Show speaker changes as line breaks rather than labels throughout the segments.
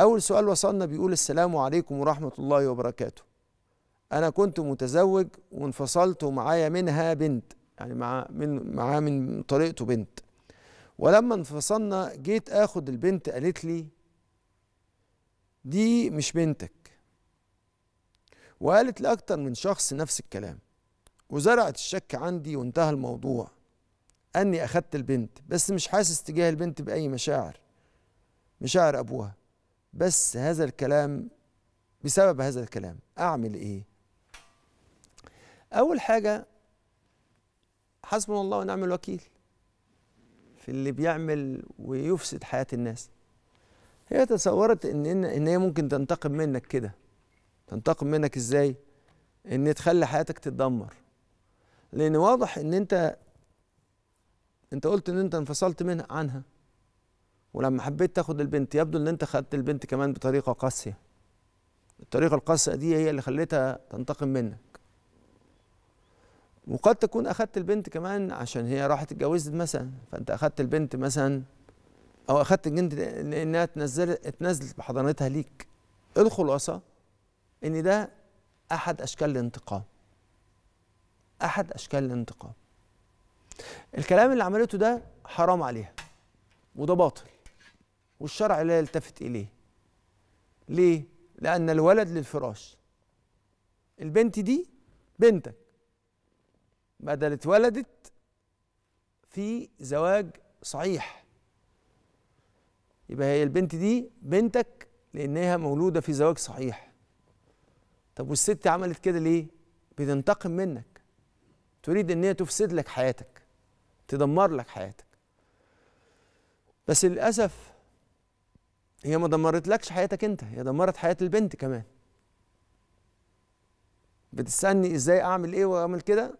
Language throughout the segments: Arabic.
أول سؤال وصلنا بيقول السلام عليكم ورحمة الله وبركاته أنا كنت متزوج وانفصلت ومعايا منها بنت يعني معاه من معاه من طريقته بنت ولما انفصلنا جيت آخد البنت قالت لي دي مش بنتك وقالت لأكتر من شخص نفس الكلام وزرعت الشك عندي وانتهى الموضوع أني أخدت البنت بس مش حاسس تجاه البنت بأي مشاعر مشاعر أبوها بس هذا الكلام بسبب هذا الكلام أعمل إيه؟ أول حاجة حسبنا الله ونعم الوكيل في اللي بيعمل ويفسد حياة الناس هي تصورت إن إن, إن هي ممكن تنتقم منك كده تنتقم منك إزاي؟ إن تخلي حياتك تتدمر لأن واضح إن أنت أنت قلت إن أنت انفصلت منها عنها ولما حبيت تاخد البنت يبدو ان انت خدت البنت كمان بطريقه قاسيه الطريقه القاسيه دي هي اللي خلتها تنتقم منك وقد تكون اخدت البنت كمان عشان هي راحت اتجوزت مثلا فانت اخدت البنت مثلا او اخدت البنت لانها اتنزلت اتنزلت بحضانتها ليك إيه الخلاصه ان ده احد اشكال الانتقام احد اشكال الانتقام الكلام اللي عملته ده حرام عليها وده باطل والشرع لا يلتفت إليه ليه؟ لأن الولد للفراش البنت دي بنتك بدل اتولدت في زواج صحيح يبقى هي البنت دي بنتك لأنها مولودة في زواج صحيح طب والست عملت كده ليه؟ بتنتقم منك تريد ان هي تفسد لك حياتك تدمر لك حياتك بس للأسف هي ما دمرتلكش حياتك انت هي دمرت حياه البنت كمان بتسالني ازاي اعمل ايه واعمل كده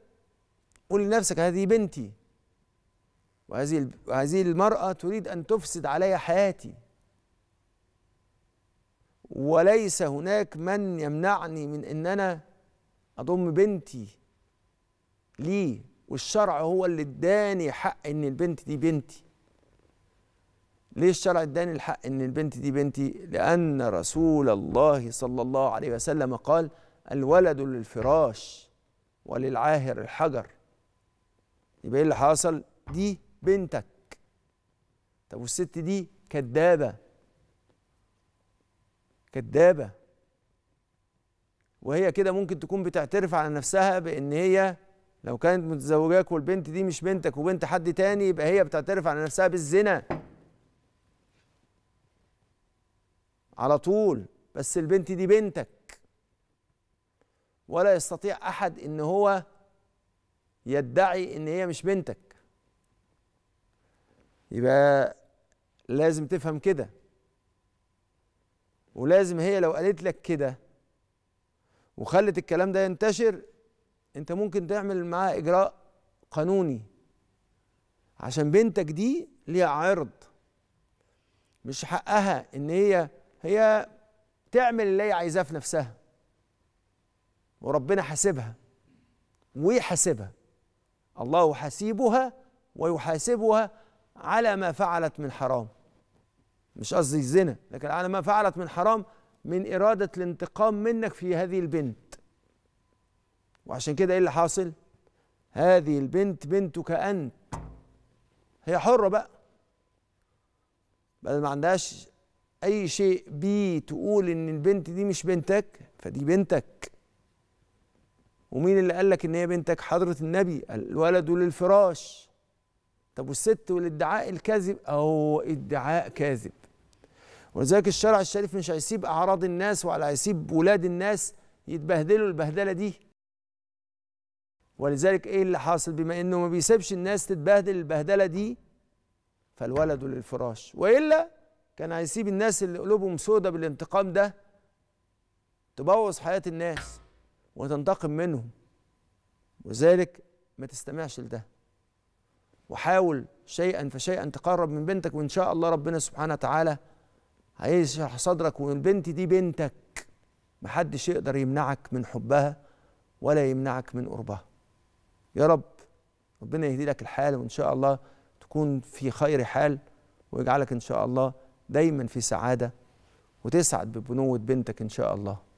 قول لنفسك هذه بنتي وهذه هذه المراه تريد ان تفسد علي حياتي وليس هناك من يمنعني من ان انا اضم بنتي ليه والشرع هو اللي اداني حق ان البنت دي بنتي ليه الشرع اداني الحق ان البنت دي بنتي لان رسول الله صلى الله عليه وسلم قال الولد للفراش وللعاهر الحجر يبقى ايه اللي حصل دي بنتك طب والست دي كدابه كدابه وهي كده ممكن تكون بتعترف على نفسها بان هي لو كانت متزوجاك والبنت دي مش بنتك وبنت حد تاني يبقى هي بتعترف على نفسها بالزنا على طول بس البنت دي بنتك ولا يستطيع احد ان هو يدعي ان هي مش بنتك يبقى لازم تفهم كده ولازم هي لو قالت لك كده وخلت الكلام ده ينتشر انت ممكن تعمل معاها اجراء قانوني عشان بنتك دي ليها عرض مش حقها ان هي هي تعمل اللي هي عايزاه في نفسها وربنا حاسبها ويحاسبها الله حسيبها ويحاسبها على ما فعلت من حرام مش قصدي الزنا لكن على ما فعلت من حرام من إرادة الانتقام منك في هذه البنت وعشان كده إيه اللي حاصل هذه البنت بنتك أنت هي حرة بقى بل ما عندهاش اي شيء بيه تقول ان البنت دي مش بنتك فدي بنتك ومين اللي قال لك ان هي بنتك حضره النبي الولد للفراش طب والست والادعاء الكاذب او ادعاء كاذب ولذلك الشرع الشريف مش هيسيب اعراض الناس ولا هيسيب ولاد الناس يتبهدلوا البهدله دي ولذلك ايه اللي حاصل بما انه ما بيسيبش الناس تتبهدل البهدله دي فالولد للفراش والا كان هيسيب الناس اللي قلوبهم سودة بالانتقام ده تبوظ حياة الناس وتنتقم منهم وذلك ما تستمعش لده وحاول شيئا فشيئا تقرب من بنتك وان شاء الله ربنا سبحانه وتعالى هيشرح صدرك والبنت دي بنتك محدش يقدر يمنعك من حبها ولا يمنعك من قربها يا رب ربنا يهدي لك الحال وان شاء الله تكون في خير حال ويجعلك ان شاء الله دايما في سعاده وتسعد ببنوه بنتك ان شاء الله